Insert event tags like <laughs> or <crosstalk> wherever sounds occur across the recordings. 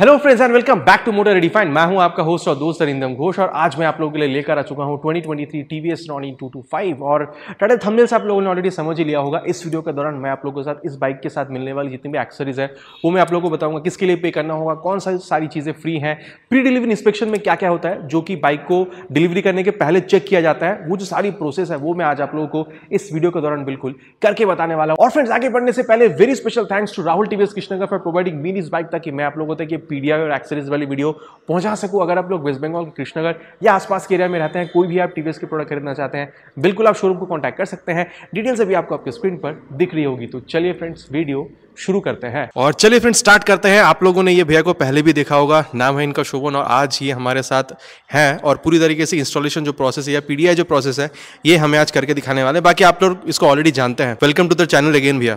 Hello friends and welcome back to motor redefined मैं हूं आपका होस्ट और दोस्त अरिंदम घोष और आज मैं आप लोगों के लिए लेकर आ चुका हूं 2023 टीवीएस रॉनी फाइव और टाटा थंबनेल से आप लोगों ने ऑलरेडी समझ ही लिया होगा इस वीडियो के दौरान मैं आप लोगों के साथ इस बाइक के साथ मिलने वाली जितनी भी एक्सरीज है वो मैं आप लोगों को बताऊंगा किसके लिए पे करना होगा कौन सा सारी चीज़ें फ्री हैं प्री डिलीवरी इंस्पेक्शन में क्या क्या होता है जो कि बाइक को डिलीवरी करने के पहले चेक किया जाता है वो जो सारी प्रोसेस है वो मैं आज आप लोगों को इस वीडियो के दौरान बिल्कुल करके बताने वाला हूँ और फ्रेंड्स आगे बढ़ने से पहले very special thanks to Rahul T V S Krishnagar for providing mean इस बाइक कि मैं आप लोगों तक पीडिया और एक्सेस वाली वीडियो पहुंचा सकूँ अगर आप लोग वेस्ट बंगाल कृष्णनगर या आसपास के एरिया में रहते हैं कोई भी आप टी के प्रोडक्ट खरीदना चाहते हैं बिल्कुल आप शोरूम को कॉन्टैक्ट कर सकते हैं डिटेल्स अभी आपको आपके स्क्रीन पर दिख रही होगी तो चलिए फ्रेंड्स वीडियो शुरू करते हैं और चलिए फ्रेंड्स स्टार्ट करते हैं आप लोगों ने ये भैया को पहले भी देखा होगा नाम है इनका शोभन और आज ये हमारे साथ हैं और पूरी तरीके से इंस्टॉलेशन जो प्रोसेस है या पीडीआई जो प्रोसेस है ये हमें आज करके दिखाने वाले हैं बाकी आप लोग इसको ऑलरेडी जानते हैं welcome to the channel again भैया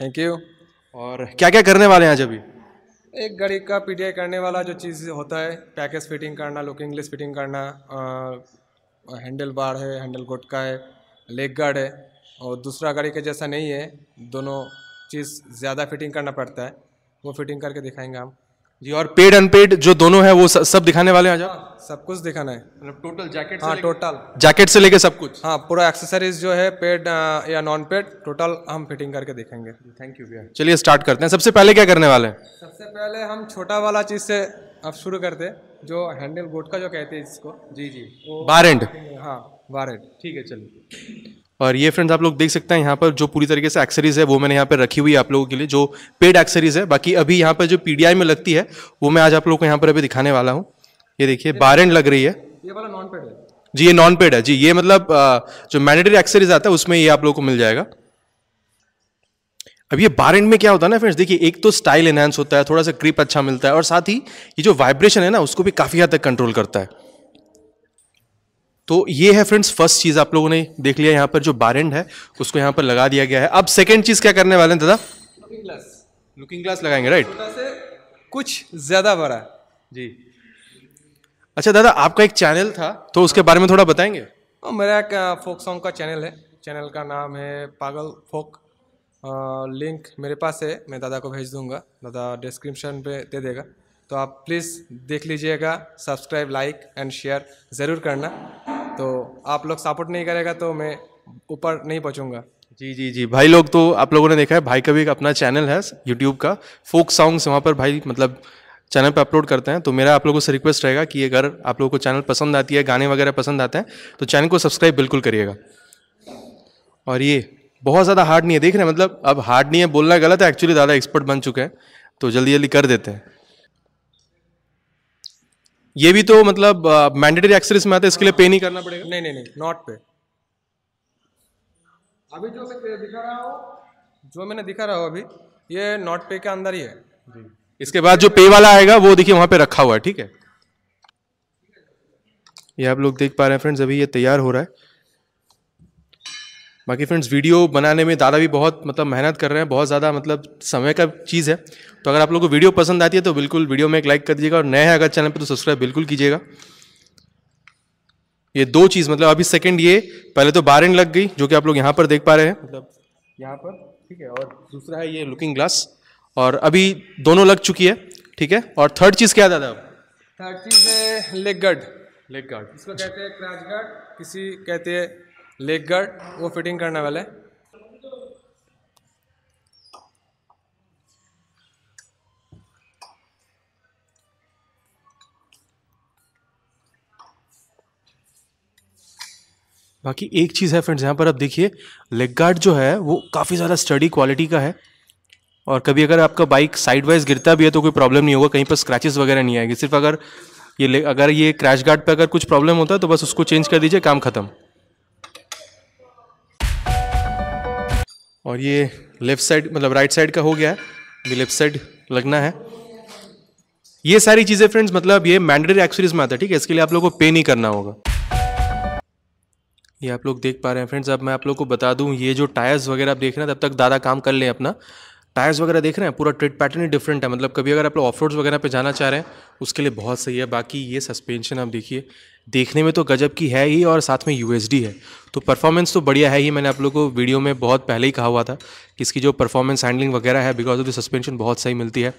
थैंक यू और क्या क्या करने वाले हैं आज अभी एक गाड़ी का पी करने वाला जो चीज़ होता है पैकेज फिटिंग करना लुकिंग लिस्ट फिटिंग करना हैंडल बार है हैंडल गुटका है लेग गार्ड है और दूसरा गाड़ी के जैसा नहीं है दोनों चीज़ ज़्यादा फिटिंग करना पड़ता है वो फिटिंग करके दिखाएंगे हम जी और पेड अनपेड जो दोनों है वो सब दिखाने वाले हैं आज हाँ, सब कुछ दिखाना है मतलब टोटल जैकेट हाँ टोटल जैकेट से लेके सब कुछ हाँ पूरा एक्सेसरीज जो है पेड या नॉन पेड टोटल हम फिटिंग करके देखेंगे थैंक यू भैया चलिए स्टार्ट करते हैं सबसे पहले क्या करने वाले हैं सबसे पहले हम छोटा वाला चीज़ से अब शुरू करते हैं जो हैंडल गोट का जो कहते हैं इसको जी जी वो बार एंड हाँ बार एंड ठीक है चलिए और ये फ्रेंड्स आप लोग देख सकते हैं यहाँ पर जो पूरी तरीके से एक्सरीज है वो मैंने यहाँ पर रखी हुई है आप लोगों के लिए जो पेड एक्सरीज है बाकी अभी यहाँ पर जो पीडीआई में लगती है वो मैं आज आप लोग को यहाँ पर अभी दिखाने वाला हूँ ये देखिए बारेंड लग रही है ये वाला नॉन पेड है जी ये नॉन पेड है जी ये मतलब जो मैंडेटरी एक्सरीज आता है उसमें ये आप लोग को मिल जाएगा अब ये बार एंड में क्या होता है ना फ्रेंड्स देखिए एक तो स्टाइल एनहेंस होता है थोड़ा सा क्रिप अच्छा मिलता है और साथ ही ये जो वाइब्रेशन है ना उसको भी काफ़ी हद तक कंट्रोल करता है तो ये है फ्रेंड्स फर्स्ट चीज़ आप लोगों ने देख लिया यहाँ पर जो बार एंड है उसको यहाँ पर लगा दिया गया है अब सेकेंड चीज़ क्या करने वाले हैं दादा लुकिंग ग्लास लुकिंग ग्लास लगाएंगे राइट कुछ ज़्यादा बड़ा जी अच्छा दादा आपका एक चैनल था तो उसके बारे में थोड़ा बताएंगे हाँ, मेरा एक फोक सॉन्ग का चैनल है चैनल का नाम है पागल फोक लिंक मेरे पास है मैं दादा को भेज दूंगा दादा डिस्क्रिप्शन पे दे देगा तो आप प्लीज़ देख लीजिएगा सब्सक्राइब लाइक एंड शेयर ज़रूर करना तो आप लोग सपोर्ट नहीं करेगा तो मैं ऊपर नहीं पहुँचूँगा जी जी जी भाई लोग तो आप लोगों ने देखा है भाई का भी एक अपना चैनल है यूट्यूब का फोक सॉन्ग्स वहाँ पर भाई मतलब चैनल पर अपलोड करते हैं तो मेरा आप लोगों से रिक्वेस्ट रहेगा कि अगर आप लोगों को चैनल पसंद आती है गाने वगैरह पसंद आते हैं तो चैनल को सब्सक्राइब बिल्कुल करिएगा और ये बहुत ज़्यादा हार्ड नहीं है देख रहे हैं मतलब अब हार्ड नहीं है बोलना गलत है एक्चुअली ज़्यादा एक्सपर्ट बन चुके हैं तो जल्दी जल्दी कर देते हैं ये भी तो मतलब मैंडेटरी एक्सरेस में आता है इसके लिए पे नहीं करना पड़ेगा नहीं नहीं नहीं नॉट पे अभी जो मैं दिखा रहा हूँ जो मैंने दिखा रहा हूँ अभी ये नॉट पे के अंदर ही है जी इसके बाद जो पे वाला आएगा वो देखिए वहां पे रखा हुआ है ठीक है ये आप लोग देख पा रहे हैं फ्रेंड्स अभी ये तैयार हो रहा है बाकी फ्रेंड्स वीडियो बनाने में दादा भी बहुत मतलब मेहनत कर रहे हैं बहुत ज़्यादा मतलब समय का चीज़ है तो अगर आप लोगों को वीडियो पसंद आती है तो बिल्कुल वीडियो में एक लाइक कर दीजिएगा और नए हैं अगर चैनल पर तो सब्सक्राइब बिल्कुल कीजिएगा ये दो चीज़ मतलब अभी सेकंड ये पहले तो बारिंग लग गई जो कि आप लोग यहाँ पर देख पा रहे हैं मतलब यहाँ पर ठीक है और दूसरा है ये लुकिंग ग्लास और अभी दोनों लग चुकी है ठीक है और थर्ड चीज़ क्या दादा थर्ड चीज़ है लेग गार्ड लेग गार्ड इसको कहते हैं क्रैच गार्ड किसी कहते हैं लेग गार्ड वो फिटिंग करने वाला है बाकी एक चीज़ है फ्रेंड्स यहाँ पर आप देखिए लेग गार्ड जो है वो काफ़ी ज़्यादा स्टडी क्वालिटी का है और कभी अगर आपका बाइक साइड वाइज गिरता भी है तो कोई प्रॉब्लम नहीं होगा कहीं पर स्क्रैचेस वगैरह नहीं आएगी सिर्फ अगर ये अगर ये क्रैश गार्ड पे अगर कुछ प्रॉब्लम होता है तो बस उसको चेंज कर दीजिए काम खत्म और ये लेफ्ट साइड मतलब राइट साइड का हो गया है लेफ्ट साइड लगना है ये सारी चीज़ें फ्रेंड्स मतलब ये मैंडेटरी एक्सरीज में आता है ठीक है इसके लिए आप लोगों को पे नहीं करना होगा ये आप लोग देख पा रहे हैं फ्रेंड्स अब मैं आप लोग को बता दूं ये जो टायर्स वगैरह आप देख रहे हैं तब तक दादा काम कर लें अपना टायर्स वगैरह देख रहे हैं पूरा ट्रेड पैटर्न ही डिफरेंट है मतलब कभी अगर आप लोग ऑफ रोड्स वगैरह पे जाना चाह रहे हैं उसके लिए बहुत सही है बाकी ये सस्पेंशन आप देखिए देखने में तो गजब की है ही और साथ में यू है तो परफॉर्मेंस तो बढ़िया है ही मैंने आप लोग को वीडियो में बहुत पहले ही कहा हुआ था कि इसकी जो परफॉर्मेंस हैंडलिंग वगैरह है बिकॉज ऑफ द सस्पेंशन बहुत सही मिलती है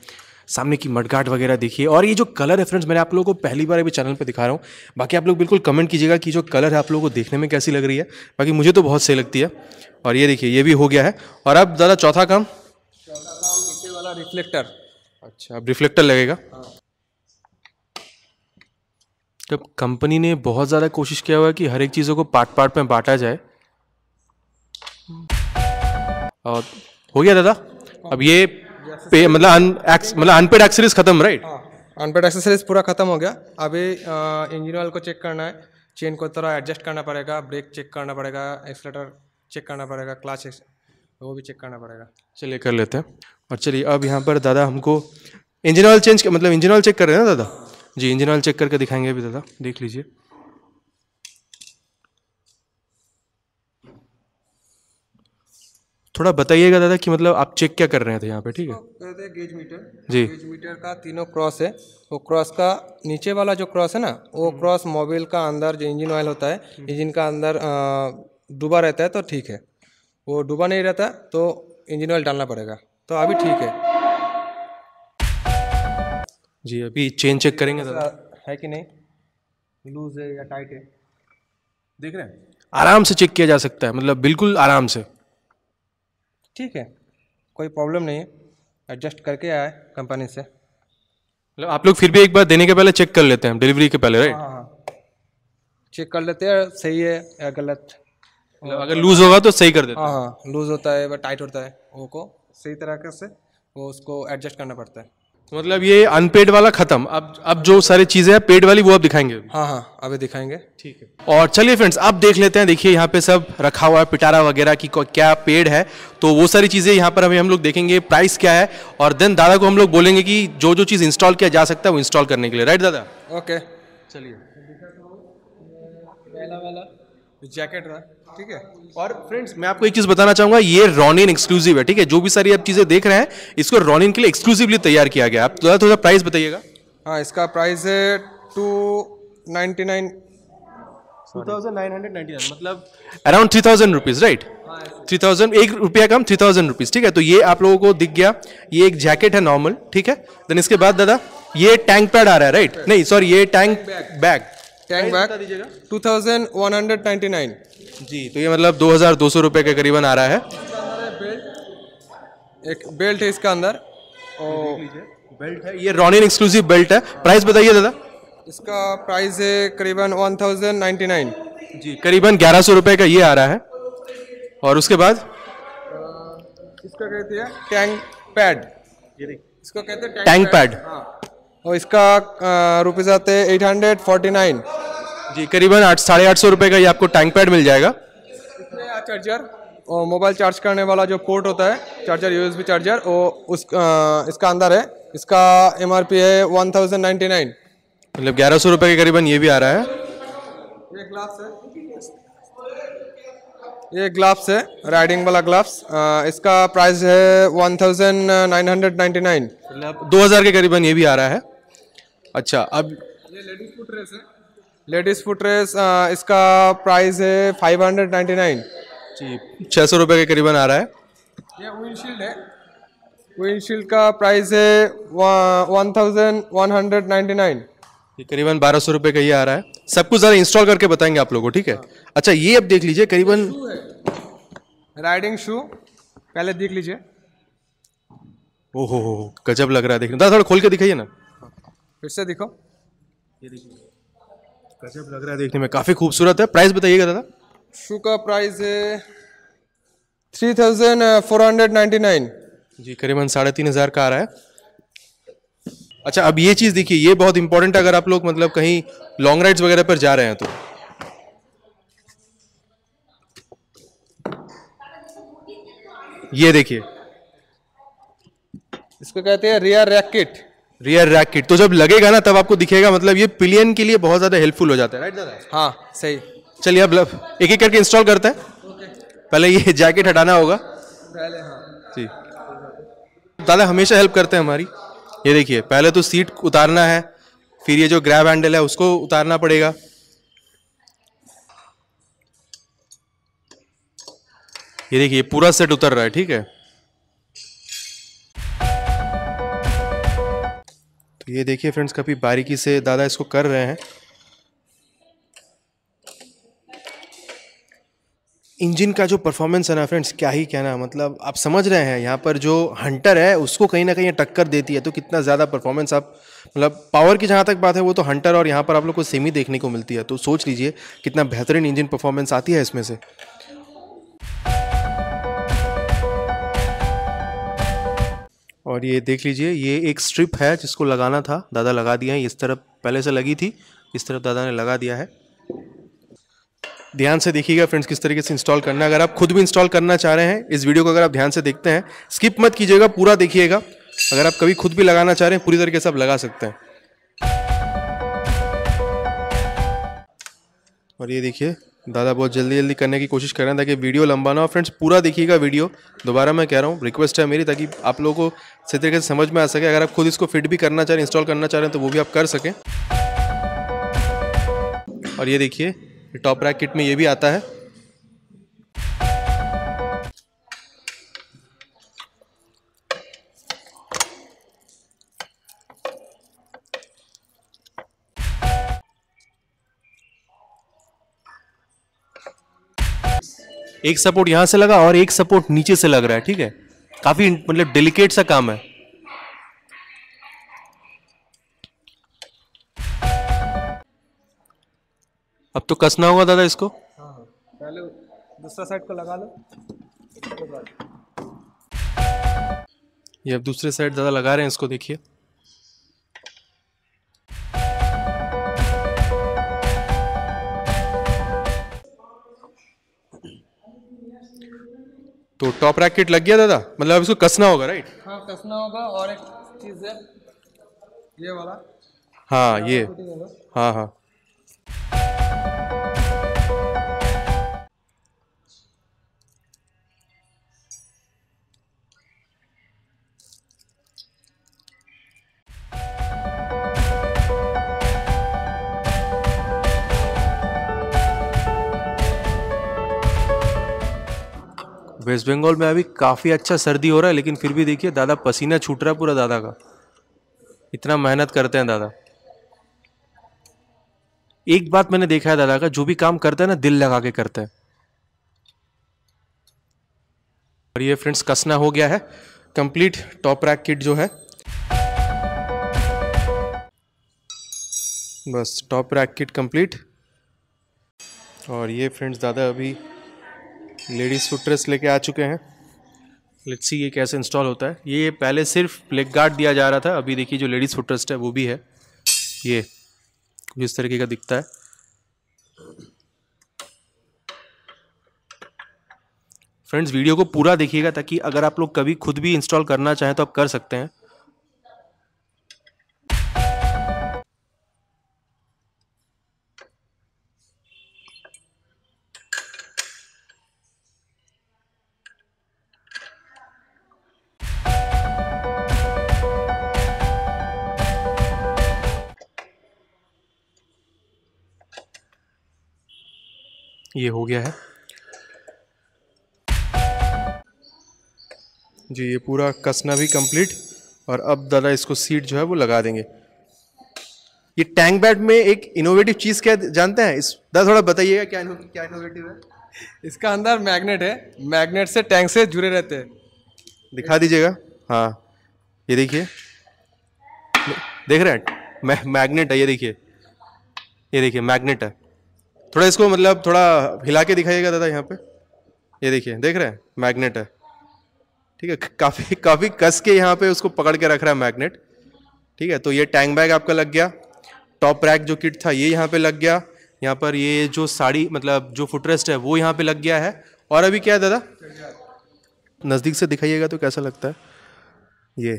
सामने की मडगाट वगैरह देखिए और ये जो कलर है फ्रेंड्स मैंने आप लोगों को पहली बार अभी चैनल पे दिखा रहा हूँ बाकी आप लोग बिल्कुल कमेंट कीजिएगा कि जो कलर है आप लोगों को देखने में कैसी लग रही है बाकी मुझे तो बहुत सही लगती है और ये देखिए ये भी हो गया है और अब दादा चौथा काम रिफ्लेक्टर अच्छा अब रिफ्लेक्टर लगेगा तो हाँ। कंपनी ने बहुत ज़्यादा कोशिश किया हुआ है कि हर एक चीज़ों को पार्ट पार्ट में बांटा जाए और हो गया दादा हाँ। अब ये पे मतलब मतलब अनपेड एक्सेसरीज खत्म राइट अनपेड एक्सेसरीज पूरा खत्म हो गया अभी इंजन ऑयल को चेक करना है चेन को थोड़ा एडजस्ट करना पड़ेगा ब्रेक चेक करना पड़ेगा एक्सलेटर चेक करना पड़ेगा क्लाच वो भी चेक करना पड़ेगा चलिए कर लेते हैं और चलिए अब यहाँ पर दादा हमको इंजन ऑयल चेंज मतलब इंजन ऑयल चेक कर रहे हैं ना दादा जी इंजन ऑयल चेक करके दिखाएंगे अभी दादा देख लीजिए थोड़ा बताइएगा दादा कि मतलब आप चेक क्या कर रहे थे यहाँ पे ठीक है गेज मीटर जी गेज मीटर का तीनों क्रॉस है वो क्रॉस का नीचे वाला जो क्रॉस है ना वो क्रॉस हम्म। मोबिल का अंदर जो इंजन ऑयल होता है इंजन हम्म। का अंदर डूबा रहता है तो ठीक है वो डूबा नहीं रहता तो इंजन ऑयल डालना पड़ेगा तो अभी ठीक है जी अभी चेन चेक करेंगे जरा है कि नहीं लूज है या टाइट है देख रहे हैं आराम से चेक किया जा सकता है मतलब बिल्कुल आराम से ठीक है कोई प्रॉब्लम नहीं है एडजस्ट करके आए कंपनी से मतलब आप लोग फिर भी एक बार देने के पहले चेक कर लेते हैं डिलीवरी के पहले राइट हाँ चेक हाँ, हाँ। कर लेते हैं सही है या गलत मतलब अगर लूज होगा तो सही कर देते हैं हाँ लूज हाँ, होता है टाइट होता है वो को सही तरह से वो उसको एडजस्ट करना पड़ता है मतलब ये अनपेड वाला खत्म अब अब जो सारी चीजें हैं पेड वाली वो आप दिखाएंगे हाँ हाँ अभी दिखाएंगे ठीक है और चलिए फ्रेंड्स अब देख लेते हैं देखिए यहाँ पे सब रखा हुआ है पिटारा वगैरह की क्या पेड है तो वो सारी चीजें यहाँ पर अभी हम लोग देखेंगे प्राइस क्या है और देन दादा को हम लोग बोलेंगे की जो जो चीज इंस्टॉल किया जा सकता है वो इंस्टॉल करने के लिए राइट दादा ओके चलिए जैकेट रहा ठीक है और फ्रेंड्स मैं आपको एक चीज़ बताना चाहूंगा ये रॉनिन एक्सक्लूसिव है ठीक है जो भी सारी आप चीज़ें देख रहे हैं इसको रॉनिन के लिए एक्सक्लूसिवली तैयार किया गया आप थोड़ा थोड़ा प्राइस बताइएगा हाँ इसका प्राइस है टू नाइन्टी नाइन तो ये आप लोगों को दिख गया ये एक जैकेट है नॉर्मल ठीक है देन इसके बाद दादा ये टैंक पैड आ रहा है राइट नहीं सॉरी ये tank bag tank bag two thousand one hundred ninety nine जी तो ये मतलब दो हज़ार दो सौ रुपये के करीबन आ रहा है बेल्ट एक बेल्ट है इसका अंदर और बेल्ट है ये रॉनिन एक्सक्लूसिव बेल्ट है प्राइस बताइए दादा इसका प्राइस है करीबन वन थाउजेंड नाइन्टी नाइन जी करीबन ग्यारह सौ रुपये का ये आ रहा है और उसके बाद इसका कहते हैं टैंक पैड इसको कहते हैं टैंक पैड हाँ और इसका रुपीज़ आते हैं एट हंड्रेड फोर्टी नाइन जी करीबन आठ साढ़े आठ सौ रुपये का ये आपको टैंक पैड मिल जाएगा चार्जर और मोबाइल चार्ज करने वाला जो पोर्ट होता है चार्जर यू चार्जर वो उस इसका अंदर है इसका एम है वन थाउजेंड नाइन्टी नाइन मतलब ग्यारह सौ रुपये के करीबन ये भी आ रहा है ये ग्लास है ये ग्लाव्स है राइडिंग वाला ग्लाव्स इसका प्राइस है one thousand nine hundred ninety nine मतलब दो हज़ार के करीबन ये भी आ रहा है अच्छा अब लेडीज फुट रेस है लेडीज फुट रेस इसका प्राइस है फाइव हंड्रेड नाइन्टी नाइन जी छः सौ रुपये के करीबन आ रहा है ये विंडशील्ड है विंडशील्ड का प्राइस है one thousand one hundred ninety nine ये करीबन बारह सौ रुपये का ही आ रहा है सब कुछ ज़रा इंस्टॉल करके बताएंगे आप लोगों को ठीक है अच्छा ये अब देख लीजिए करीबन राइडिंग शू पहले देख लीजिए ओहो गजब लग रहा है देखने दादा थोड़ा खोल के दिखाइए ना फिर से दिखो ये देखिए लग रहा है देखने में काफ़ी खूबसूरत है प्राइस बताइएगा दादा शू का प्राइस है three thousand four hundred ninety nine जी करीबन साढ़े तीन हज़ार का आ रहा है अच्छा अब ये चीज़ देखिए ये बहुत इंपॉर्टेंट है अगर आप लोग मतलब कहीं लॉन्ग राइड्स वगैरह पर जा रहे हैं तो ये देखिए इसको कहते हैं rear racket rear rack kit तो जब लगेगा ना तब आपको दिखेगा मतलब ये पिलियन के लिए बहुत ज़्यादा हेल्पफुल हो जाता है राइट दादा हाँ सही चलिए अब एक एक करके इंस्टॉल करते हैं पहले ये जैकेट हटाना होगा पहले हाँ जी दादा हमेशा हेल्प करते हैं हमारी ये देखिए पहले तो सीट उतारना है फिर ये जो ग्रैब हैंडल है उसको उतारना पड़ेगा ये देखिए पूरा सेट उतर रहा है ठीक है ये देखिए फ्रेंड्स काफ़ी बारीकी से दादा इसको कर रहे हैं इंजन का जो परफॉर्मेंस है ना फ्रेंड्स क्या ही कहना मतलब आप समझ रहे हैं यहाँ पर जो हंटर है उसको कहीं ना कहीं टक्कर देती है तो कितना ज़्यादा परफॉर्मेंस आप मतलब पावर की जहाँ तक बात है वो तो हंटर और यहाँ पर आप लोग को सेमी देखने को मिलती है तो सोच लीजिए कितना बेहतरीन इंजन परफॉर्मेंस आती है इसमें से और ये देख लीजिए ये एक स्ट्रिप है जिसको लगाना था दादा लगा दिया है इस तरफ पहले से लगी थी इस तरफ दादा ने लगा दिया है ध्यान से देखिएगा फ्रेंड्स किस तरीके से इंस्टॉल करना है अगर आप खुद भी इंस्टॉल करना चाह रहे हैं इस वीडियो को अगर आप ध्यान से देखते हैं स्किप मत कीजिएगा पूरा देखिएगा अगर आप कभी खुद भी लगाना चाह रहे हैं पूरी तरीके से आप लगा सकते हैं और ये देखिए दादा बहुत जल्दी जल्दी करने की कोशिश कर रहे हैं ताकि वीडियो लंबा ना हो फ्रेंड्स पूरा देखिएगा वीडियो दोबारा मैं कह रहा हूँ रिक्वेस्ट है मेरी ताकि आप लोगों को सही तरीके से समझ में आ सके अगर आप खुद इसको फिट भी करना चाह रहे हैं इंस्टॉल करना चाह रहे हैं तो वो भी आप कर सकें और ये देखिए टॉप रैक किट में ये भी आता है एक सपोर्ट यहाँ से लगा और एक सपोर्ट नीचे से लग रहा है ठीक है काफी मतलब डेलिकेट सा काम है अब तो कसना होगा दादा इसको पहले दूसरा साइड को लगा लो ये अब दूसरे साइड दादा लगा रहे हैं इसको देखिए तो टॉप रैकेट लग गया दादा मतलब इसको कसना होगा राइट हाँ कसना होगा और एक चीज़ है ये वाला हाँ ये हाँ हाँ वेस्ट बंगाल में अभी काफ़ी अच्छा सर्दी हो रहा है लेकिन फिर भी देखिए दादा पसीना छूट रहा है पूरा दादा का इतना मेहनत करते हैं दादा एक बात मैंने देखा है दादा का जो भी काम करते हैं ना दिल लगा के करते हैं और ये फ्रेंड्स कसना हो गया है कंप्लीट टॉप रैक किट जो है बस टॉप रैक किट कंप्लीट और ये फ्रेंड्स दादा अभी लेडीज़ फुटरेस लेके आ चुके हैं लेट्स सी ये कैसे इंस्टॉल होता है ये पहले सिर्फ प्लेग गार्ड दिया जा रहा था अभी देखिए जो लेडीज़ फुटरेस्ट है वो भी है ये कुछ इस तरीके का दिखता है फ्रेंड्स वीडियो को पूरा देखिएगा ताकि अगर आप लोग कभी खुद भी इंस्टॉल करना चाहें तो आप कर सकते हैं ये हो गया है जी ये पूरा कसना भी कंप्लीट और अब दादा इसको सीट जो है वो लगा देंगे ये टैंक बैट में एक इनोवेटिव चीज़ क्या जानते हैं इस दादा थोड़ा बताइएगा क्या इनो, क्या इनोवेटिव है इसका अंदर मैग्नेट है मैग्नेट से टैंक से जुड़े रहते हैं दिखा दीजिएगा हाँ ये देखिए देख रहे हैं मैग्नेट है ये देखिए ये देखिए मैग्नेट है थोड़ा इसको मतलब थोड़ा हिला के दिखाइएगा दादा यहाँ पे ये देखिए देख रहे हैं मैग्नेट है ठीक है <laughs> काफ़ी काफ़ी कस के यहाँ पे उसको पकड़ के रख रहा है मैग्नेट ठीक है तो ये टैंक बैग आपका लग गया टॉप रैक जो किट था ये यहाँ पे लग गया यहाँ पर ये जो साड़ी मतलब जो फुटरेस्ट है वो यहाँ पे लग गया है और अभी क्या है दादा नज़दीक से दिखाइएगा तो कैसा लगता है ये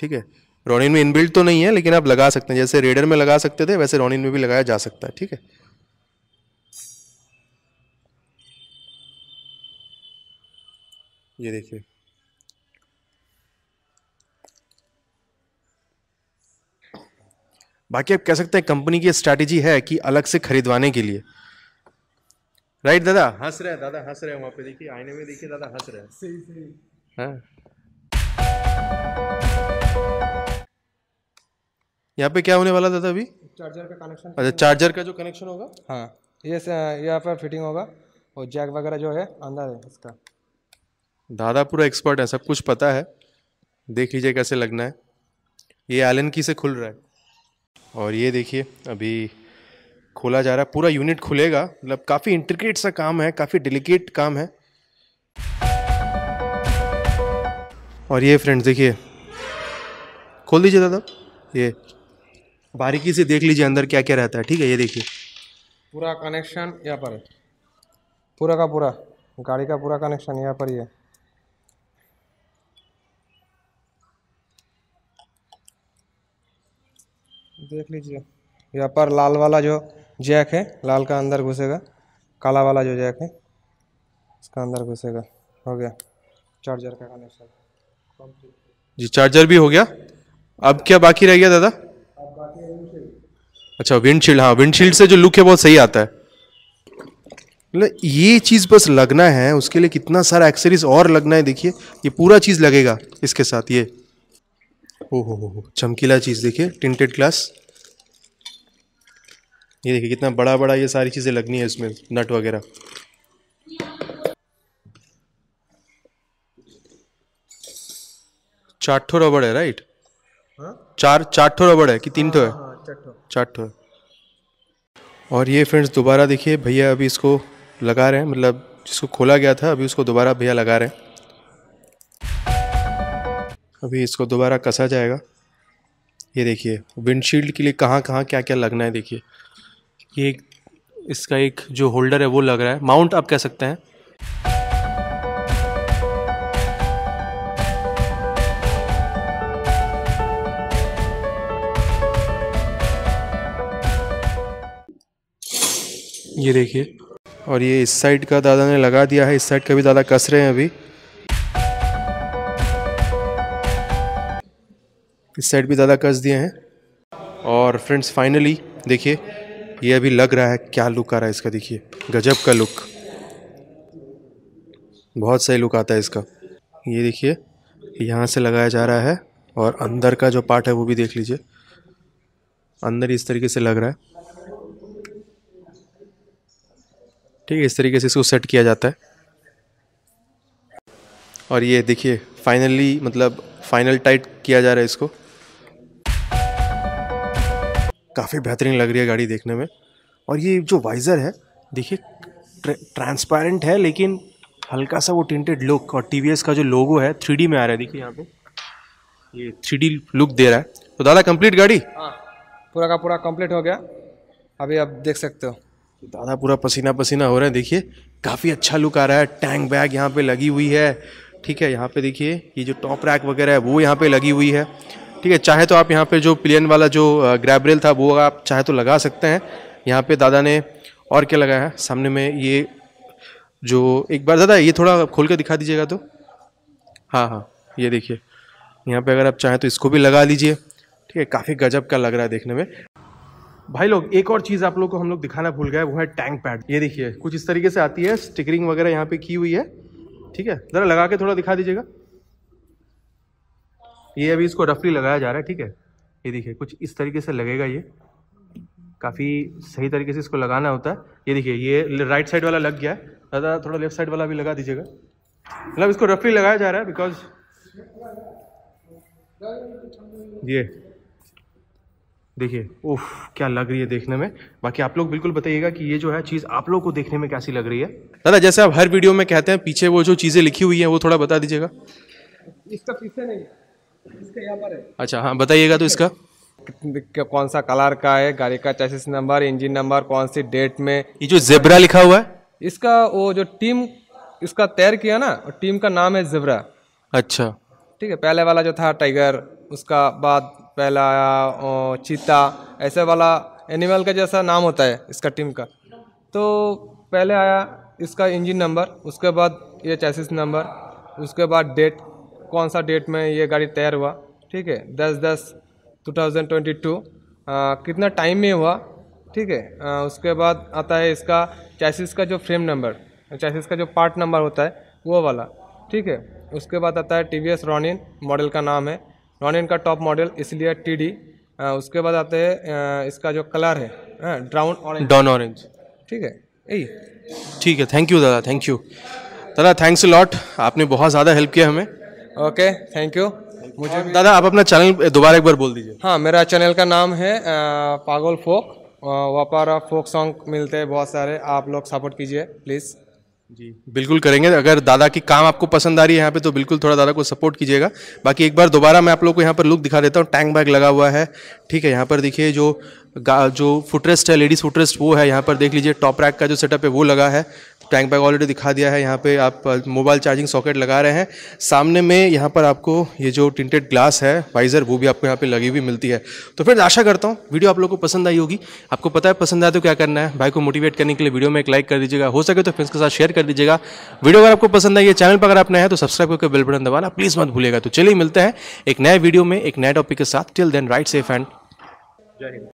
ठीक है रोनिन में इनबिल्ट तो नहीं है लेकिन आप लगा सकते हैं जैसे रेडर में लगा सकते थे वैसे रोनिन में भी लगाया जा सकता है ठीक है ये देखिए बाकी आप कह सकते हैं कंपनी की स्ट्रैटेजी है कि अलग से खरीदवाने के लिए राइट दादा हंस रहे हैं दादा हंस रहे हैं वहाँ पे देखिए आईने में देखिए दादा हंस रहे हैं सही सही हाँ यहाँ पे क्या होने वाला दादा अभी चार्जर का कनेक्शन अच्छा चार्जर का जो कनेक्शन होगा हाँ ये यहाँ पर फिटिंग होगा और जैक वगैरह जो है अंदर है इसका दादा पूरा एक्सपर्ट है सब कुछ पता है देख लीजिए कैसे लगना है ये एलन की से खुल रहा है और ये देखिए अभी खोला जा रहा है पूरा यूनिट खुलेगा मतलब काफ़ी इंट्रिकेट सा काम है काफ़ी डिलिकेट काम है और ये फ्रेंड्स देखिए खोल दीजिए दादा ये बारीकी से देख लीजिए अंदर क्या क्या रहता है ठीक है ये देखिए पूरा कनेक्शन यहाँ पर है पूरा का पूरा गाड़ी का पूरा कनेक्शन यहाँ पर ही है देख लीजिए यहाँ पर लाल वाला जो जैक है लाल का अंदर घुसेगा काला वाला जो जैक है इसका अंदर घुसेगा हो गया चार्जर का कनेक्शन जी चार्जर भी हो गया अब क्या बाकी रह गया दादा अच्छा विंडशील्ड हाँ विंडशील्ड से जो लुक है बहुत सही आता है मतलब ये चीज़ बस लगना है उसके लिए कितना सारा एक्सेसरीज और लगना है देखिए ये पूरा चीज़ लगेगा इसके साथ ये हो हो हो चमकीला चीज़ देखिए टिंटेड ग्लास ये देखिए कितना बड़ा बड़ा ये सारी चीज़ें लगनी है इसमें नट वगैरह चार ठो रबड़ है राइट हाँ? चार चार रबड़ है कि तीन ठो है हाँ, हाँ, चार ठो है और ये फ्रेंड्स दोबारा देखिए भैया अभी इसको लगा रहे हैं मतलब जिसको खोला गया था अभी उसको दोबारा भैया लगा रहे हैं अभी इसको दोबारा कसा जाएगा ये देखिए विंडशील्ड के लिए कहाँ कहाँ क्या क्या लगना है देखिए ये एक इसका एक जो होल्डर है वो लग रहा है माउंट आप कह सकते हैं ये देखिए और ये इस साइड का दादा ने लगा दिया है इस साइड का भी दादा कस रहे हैं अभी इस साइड भी ज़्यादा कस दिए हैं और फ्रेंड्स फाइनली देखिए ये अभी लग रहा है क्या लुक आ रहा है इसका देखिए गजब का लुक बहुत सही लुक आता है इसका ये देखिए यहाँ से लगाया जा रहा है और अंदर का जो पार्ट है वो भी देख लीजिए अंदर इस तरीके से लग रहा है ठीक है इस तरीके से इसको सेट किया जाता है और ये देखिए फाइनली मतलब फाइनल टाइट किया जा रहा है इसको काफ़ी बेहतरीन लग रही है गाड़ी देखने में और ये जो वाइज़र है देखिए ट्रांसपेरेंट है लेकिन हल्का सा वो टिंटेड लुक और टी का जो लोगो है थ्री में आ रहा है देखिए यहाँ पे ये थ्री लुक दे रहा है तो दादा कंप्लीट गाड़ी हाँ पूरा का पूरा कंप्लीट हो गया अभी आप देख सकते हो दादा पूरा पसीना पसीना हो रहा है देखिए काफ़ी अच्छा लुक आ रहा है टैंक बैग यहाँ पे लगी हुई है ठीक है यहाँ पे देखिए ये जो टॉप रैक वगैरह है वो यहाँ पे लगी हुई है ठीक है चाहे तो आप यहाँ पे जो प्लेन वाला जो ग्रैबरेल था वो आप चाहे तो लगा सकते हैं यहाँ पे दादा ने और क्या लगाया है सामने में ये जो एक बार दादा ये थोड़ा खोल कर दिखा दीजिएगा तो हाँ हाँ ये देखिए यहाँ पे अगर आप चाहें तो इसको भी लगा लीजिए ठीक है काफ़ी गजब का लग रहा है देखने में भाई लोग एक और चीज़ आप लोग को हम लोग दिखाना भूल गए वो है टैंक पैड ये देखिए कुछ इस तरीके से आती है स्टिकरिंग वगैरह यहाँ पे की हुई है ठीक है ज़रा लगा के थोड़ा दिखा दीजिएगा ये अभी इसको रफली लगाया जा रहा है ठीक है ये देखिए कुछ इस तरीके से लगेगा ये काफ़ी सही तरीके से इसको लगाना होता है ये देखिए ये राइट साइड वाला लग गया है दादा थोड़ा लेफ्ट साइड वाला भी लगा दीजिएगा मतलब इसको रफली लगाया जा रहा है बिकॉज ये देखिए ओफ क्या लग रही है देखने में बाकी आप लोग बिल्कुल बताइएगा कि ये जो है चीज़ आप लोग को देखने में कैसी लग रही है दादा जैसे आप हर वीडियो में कहते हैं पीछे वो जो चीज़ें लिखी हुई हैं वो थोड़ा बता दीजिएगा इसका पीछे नहीं अच्छा हाँ बताइएगा तो इसका कौन सा कलर का है गाड़ी का चैसिस नंबर इंजन नंबर कौन सी डेट में ये जो जेबरा लिखा हुआ है इसका वो जो टीम इसका तैयार किया ना टीम का नाम है जेबरा अच्छा ठीक है पहले वाला जो था टाइगर उसका बाद पहला आया चीता ऐसे वाला एनिमल का जैसा नाम होता है इसका टीम का तो पहले आया इसका इंजन नंबर उसके बाद ये चैसिस नंबर उसके बाद डेट कौन सा डेट में ये गाड़ी तैयार हुआ ठीक है दस दस टू थाउजेंड ट्वेंटी टू कितना टाइम में हुआ ठीक है उसके बाद आता है इसका चैसिस का जो फ्रेम नंबर चैसिस का जो पार्ट नंबर होता है वो वाला ठीक है उसके बाद आता है T V S Ronin model का नाम है रॉनिन का टॉप मॉडल इसलिए टी डी उसके बाद आते हैं इसका जो कलर है ड्राउन ऑरेंज डॉन ऑरेंज ठीक है यही ठीक है थैंक यू दादा थैंक यू दादा थैंक्स लॉट आपने बहुत ज़्यादा हेल्प किया हमें ओके थैंक यू मुझे दादा आप अपना चैनल दोबारा एक बार बोल दीजिए हाँ मेरा चैनल का नाम है आ, पागल फोक व्यापार फोक सॉन्ग मिलते हैं बहुत सारे आप लोग सपोर्ट कीजिए प्लीज़ जी बिल्कुल करेंगे अगर दादा की काम आपको पसंद आ रही है यहाँ पे तो बिल्कुल थोड़ा दादा को सपोर्ट कीजिएगा बाकी एक बार दोबारा मैं आप लोग को यहाँ पर लुक दिखा देता हूँ टैंक बैग लगा हुआ है ठीक है यहाँ पर देखिए जो जो फुटरेस्ट है लेडीज़ फुटरेस्ट वो है यहाँ पर देख लीजिए टॉप रैक का जो सेटअप है वो लगा है टैंक बैग ऑलरेडी दिखा दिया है यहाँ पे आप मोबाइल चार्जिंग सॉकेट लगा रहे हैं सामने में यहाँ पर आपको ये जो टिंटेड ग्लास है वाइज़र वो भी आपको यहाँ पे लगी हुई मिलती है तो फिर आशा करता हूँ वीडियो आप लोग को पसंद आई होगी आपको पता है पसंद आए तो क्या करना है भाई को मोटिवेट करने के लिए वीडियो में एक लाइक कर दीजिएगा हो सके तो फ्रेंड्स के साथ शेयर कर दीजिएगा वीडियो अगर आपको पसंद आई है चैनल पर अगर आप नए हैं तो सब्सक्राइब करके बेल बटन दबाना प्लीज़ मत भूलेगा तो चलिए मिलते हैं एक नए वीडियो में एक नए टॉपिक के साथ till then ride safe and Jai Hind